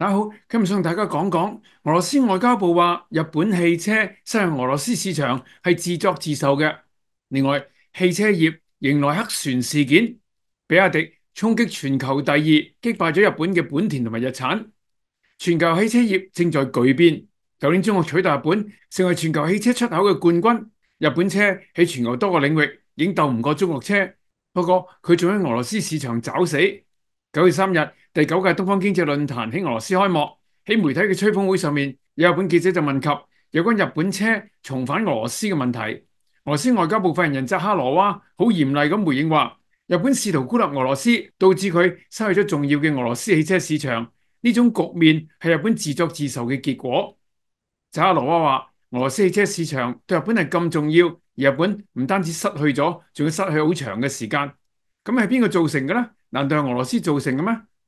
大家好，今日想同大家讲讲俄罗斯外交部话，日本汽车失去俄罗斯市场系自作自受嘅。另外，汽车业迎来黑船事件，比亚迪冲击全球第二，击败咗日本嘅本田同埋日产。全球汽车业正在巨变，旧年中国取代日本，成为全球汽车出口嘅冠军。日本车喺全球多个领域已经斗唔过中国车，不过佢仲喺俄罗斯市场找死。九月三日。第九届东方经济论坛喺俄罗斯开幕，喺媒体嘅吹捧会上面，有日本记者就问及有关日本车重返俄罗斯嘅问题。俄罗斯外交部发言人扎哈罗娃好严厉咁回应话：，日本试图孤立俄罗斯，导致佢失去咗重要嘅俄罗斯汽车市场。呢种局面系日本自作自受嘅结果。扎哈罗娃话：，俄罗斯汽车市场对日本系咁重要，而日本唔单止失去咗，仲要失去好长嘅时间。咁系边个造成嘅咧？难道系俄罗斯造成嘅咩？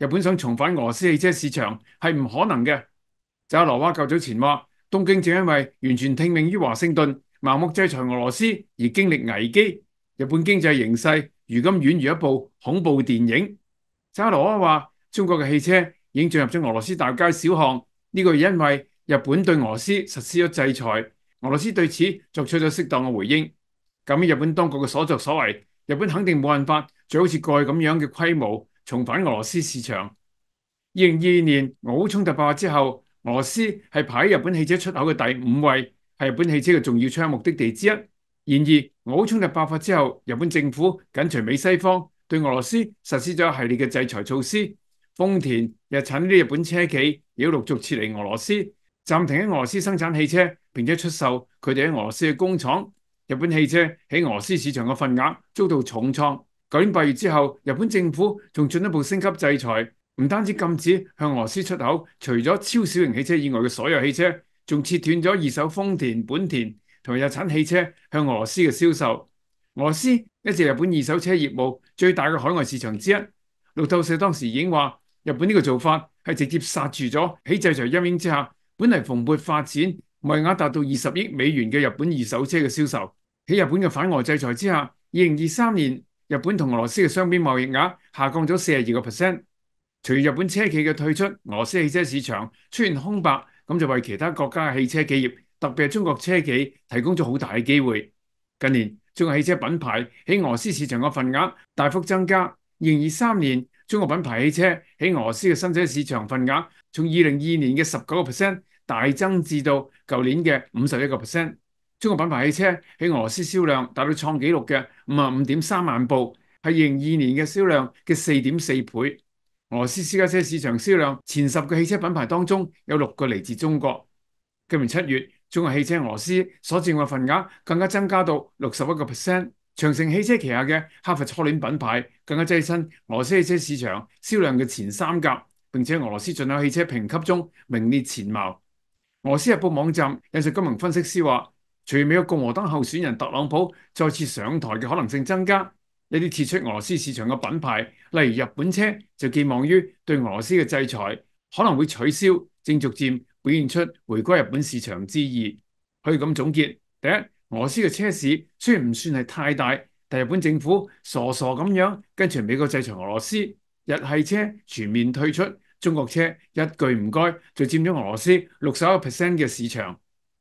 日本想重返俄罗斯汽车市场系唔可能嘅。查罗娃较早前话，东京正因为完全听命于华盛顿，盲目制裁俄罗斯而经历危机。日本经济形势如今宛如一部恐怖电影。查罗娃话，中国嘅汽车已经进入咗俄罗斯大街小巷，呢个因为日本对俄罗斯实施咗制裁，俄罗斯对此作出咗适当嘅回应。咁日本当局嘅所作所为，日本肯定冇办法再好似过去咁样嘅规模。重返俄羅斯市場。二零二二年俄乌冲突爆發之後，俄罗斯係排日本汽車出口嘅第五位，係日本汽車嘅重要出的地之一。然而，俄乌冲突爆發之後，日本政府緊隨美西方對俄羅斯實施咗一系列嘅制裁措施，丰田日产呢啲日本車企亦都陸續撤離俄羅斯，暫停喺俄罗斯生產汽車並且出售佢哋喺俄羅斯嘅工廠。日本汽車喺俄罗斯市場嘅份額遭到重創。九年八月之後，日本政府仲進一步升級制裁，唔單止禁止向俄斯出口除咗超小型汽車以外嘅所有汽車，仲切斷咗二手豐田、本田同日產汽車向俄斯嘅銷售。俄斯一直日本二手車業務最大嘅海外市場之一。路透社當時已經話，日本呢個做法係直接殺住咗喺制裁陰影之下本嚟蓬勃發展、賣額達到二十億美元嘅日本二手車嘅銷售。喺日本嘅反俄制裁之下，二零二三年。日本同俄罗斯嘅双边贸易额下降咗四十二个 percent，随日本车企嘅退出，俄罗斯汽车市场出现空白，咁就为其他国家嘅汽车企业，特别系中国车企提供咗好大嘅机会。近年，中国汽车品牌喺俄罗斯市场嘅份额大幅增加。二零二三年，中国品牌汽车喺俄罗斯嘅新车市场份额从二零二年嘅十九个 percent 大增至到旧年嘅五十一个 percent。中国品牌汽车喺俄罗斯销量达到创纪录嘅五啊五点三万部，系零二年嘅销量嘅四点四倍。俄罗斯私家车市场销量前十嘅汽车品牌当中，有六个嚟自中国。今年七月，中国汽车俄罗斯所占嘅份额更加增加到六十一个 percent。长城汽车旗下嘅哈佛初恋品牌更加跻身俄罗斯汽车市场销量嘅前三甲，并且俄罗斯进口汽车评级中名列前茅。俄罗斯日报网站引述金融分析师话。除美国共和党候选人特朗普再次上台嘅可能性增加，呢啲撤出俄罗斯市场嘅品牌，例如日本车，就寄望于对俄罗斯嘅制裁可能会取消，正逐渐表现出回归日本市场之意。可以咁总结：第一，俄罗斯嘅车市虽然唔算系太大，但日本政府傻傻咁样跟随美国制裁俄罗斯，日系车全面退出，中国车一句唔该就占咗俄罗斯六十一 percent 嘅市场。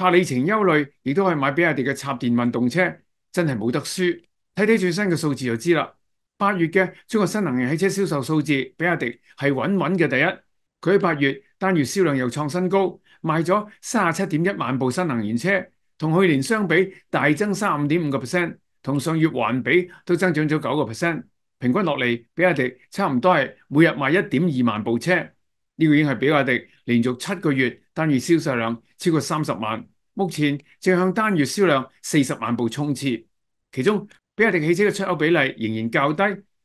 怕里程憂慮，亦都可以買比亞迪嘅插電運動車，真係冇得輸。睇睇最新嘅數字就知啦。八月嘅中國新能源汽車銷售數字，比亞迪係穩穩嘅第一。佢喺八月單月銷量又創新高，賣咗三十七點一萬部新能源車，同去年相比大增三十五點五個 percent，同上月环比都增長咗九個 percent。平均落嚟，比亞迪差唔多係每日賣一點二萬部車。呢個已經係比亚迪連續七個月單月銷售量超過三十萬，目前正向單月銷量四十萬部冲刺。其中，比亚迪汽车嘅出口比例仍然較低。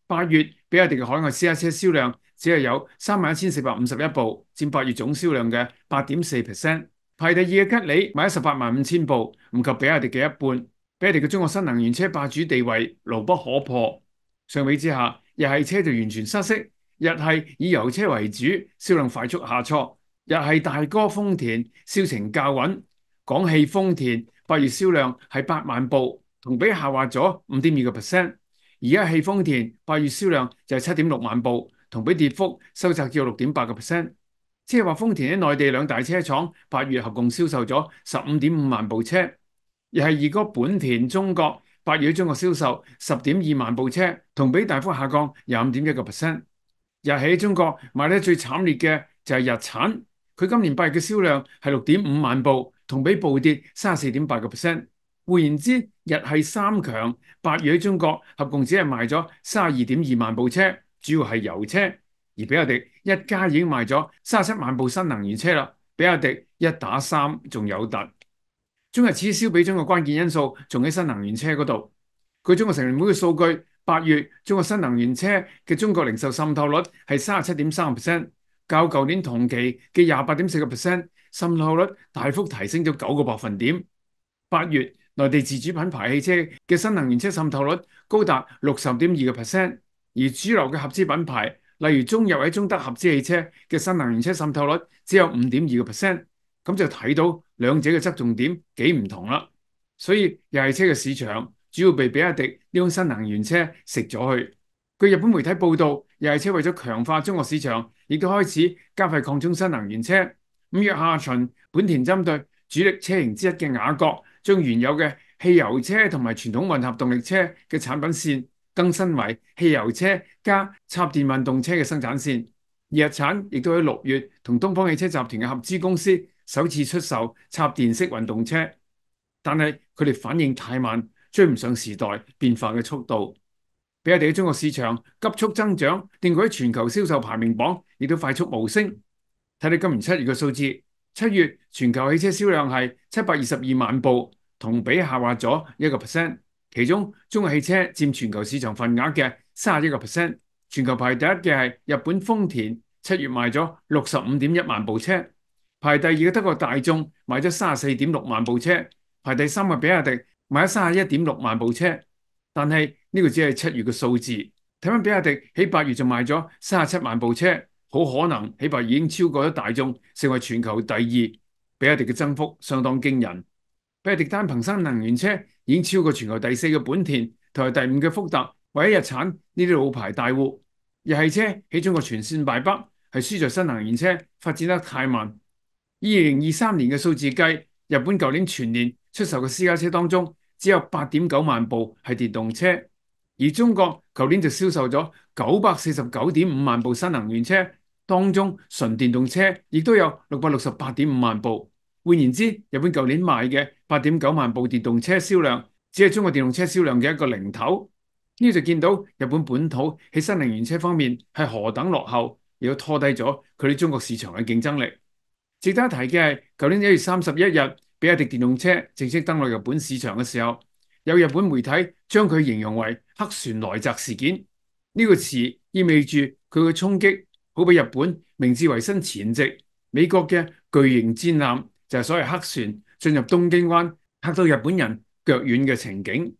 八月比亚迪嘅海外私家车銷量只係有三萬一千四百五十一部，佔八月總銷量嘅八點四 percent。排第二嘅吉利卖咗十八萬五千部，唔及比亚迪嘅一半。比亚迪嘅中國新能源車霸主地位牢不可破。相比之下，日系車就完全失色。日系以油车为主，销量快速下挫。日系大哥丰田销情较稳，广汽丰田八月销量系八万部，同比下滑咗五点二个 percent。而家汽丰田八月销量就系七点六万部，同比跌幅收窄至六点八个 percent。即系话丰田喺内地两大车厂八月合共销售咗十五点五万部车，而系二哥本田中国八月中国销售十点二万部车，同比大幅下降廿五点一个 percent。日喺中國賣得最慘烈嘅就係日產，佢今年八月嘅銷量係六點五萬部，同比暴跌三十四點八個 percent。換言之，日係三強，八月喺中國合共只係賣咗三十二點二萬部車，主要係油車，而比亞迪一家已經賣咗三十七萬部新能源車啦，比亞迪一打三仲有突。中日此消彼中嘅關鍵因素仲喺新能源車嗰度，據中國成聯會嘅數據。八月，中國新能源車嘅中國零售滲透率係三十七點三個 percent，較舊年同期嘅廿八點四個 percent 滲透率大幅提升咗九個百分點。八月，內地自主品牌汽車嘅新能源車滲透率高達六十點二個 percent，而主流嘅合資品牌，例如中日喺中德合資汽車嘅新能源車滲透率只有五點二個 percent。咁就睇到兩者嘅側重點幾唔同啦。所以，又系車嘅市場。主要被比亚迪呢種新能源車食咗去。據日本媒體報道，日系車為咗強化中國市場，亦都開始加快擴充新能源車。五月下旬，本田針對主力車型之一嘅雅阁，將原有嘅汽油車同埋傳統混合動力車嘅產品線更新為汽油車加插電運動車嘅生產線。日產亦都喺六月同東方汽車集團嘅合資公司首次出售插電式運動車，但係佢哋反應太慢。追唔上時代變化嘅速度，比亚迪嘅中國市場急速增長，定佢喺全球銷售排名榜亦都快速無升。睇到今年七月嘅數字，七月全球汽車銷量係七百二十二萬部，同比下滑咗一個 percent。其中，中國汽車佔全球市場份額嘅三十一個 percent。全球排第一嘅係日本豐田，七月賣咗六十五點一萬部車；排第二嘅德国大眾賣咗三十四點六萬部車；排第三嘅比亚迪。买咗卅一点六万部车，但系呢个只系七月嘅数字。睇翻比亚迪喺八月就卖咗卅七万部车，好可能起牌已经超过咗大众，成为全球第二。比亚迪嘅增幅相当惊人。比亚迪单凭新能源车已经超过全球第四嘅本田同埋第五嘅福特，唯一日产呢啲老牌大户。日系车喺中国全线败北，系输在新能源车发展得太慢。二零二三年嘅数字计。日本舊年全年出售嘅私家車當中，只有八點九萬部係電動車，而中國舊年就銷售咗九百四十九點五萬部新能源車，當中純電動車亦都有六百六十八點五萬部。換言之，日本舊年賣嘅八點九萬部電動車銷量，只係中國電動車銷量嘅一個零頭。呢就見到日本本土喺新能源車方面係何等落後，都拖低咗佢哋中國市場嘅競爭力。值得一提嘅系，旧年一月三十一日，比亚迪电动车正式登陆日本市场嘅时候，有日本媒体将佢形容为黑船来袭事件。呢个词意味住佢嘅冲击，好比日本明治维新前夕，美国嘅巨型战舰就所谓黑船进入东京湾，吓到日本人脚软嘅情景。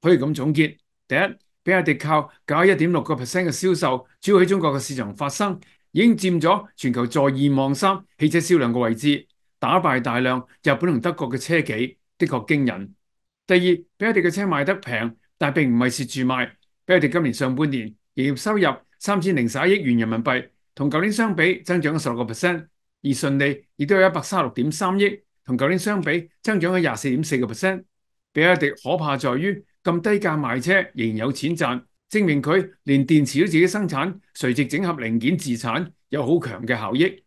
可以咁总结：第一，比亚迪靠九一点六个 percent 嘅销售，主要喺中国嘅市场发生。已經佔咗全球在二望三汽車銷量嘅位置，打敗大量日本同德國嘅車企，的確驚人。第二，比亚迪嘅車賣得平，但並唔係蚀住賣。比亚迪今年上半年營業收入三千零十一億元人民幣，同舊年相比增長咗十六個 percent，而顺利亦都有一百三十六點三億，同舊年相比增長咗廿四點四個 percent。比亚迪可怕在於咁低價卖車，仍然有錢賺。证明佢连电池都自己生产，垂直整合零件自产有好强嘅效益。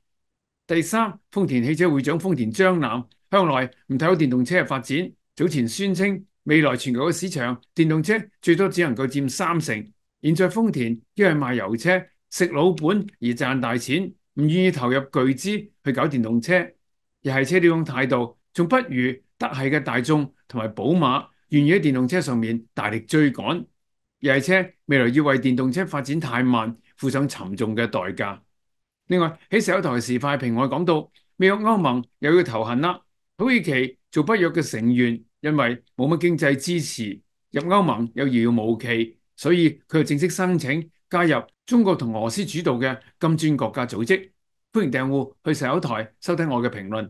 第三，丰田汽车会长丰田章男向来唔睇好电动车嘅发展，早前宣称未来全球嘅市场电动车最多只能够占三成。现在丰田因为卖油车食老本而赚大钱，唔愿意投入巨资去搞电动车，而系车呢种态度，仲不如德系嘅大众同埋宝马愿意喺电动车上面大力追赶。又系车，未来要为电动车发展太慢付上沉重嘅代价。另外喺石油台嘅时快评，我讲到，未有欧盟又要投行啦，土耳其做北约嘅成员，因为冇乜经济支持入欧盟又遥遥无期，所以佢又正式申请加入中国同俄罗斯主导嘅金砖国家组织。欢迎订户去石油台收听我嘅评论。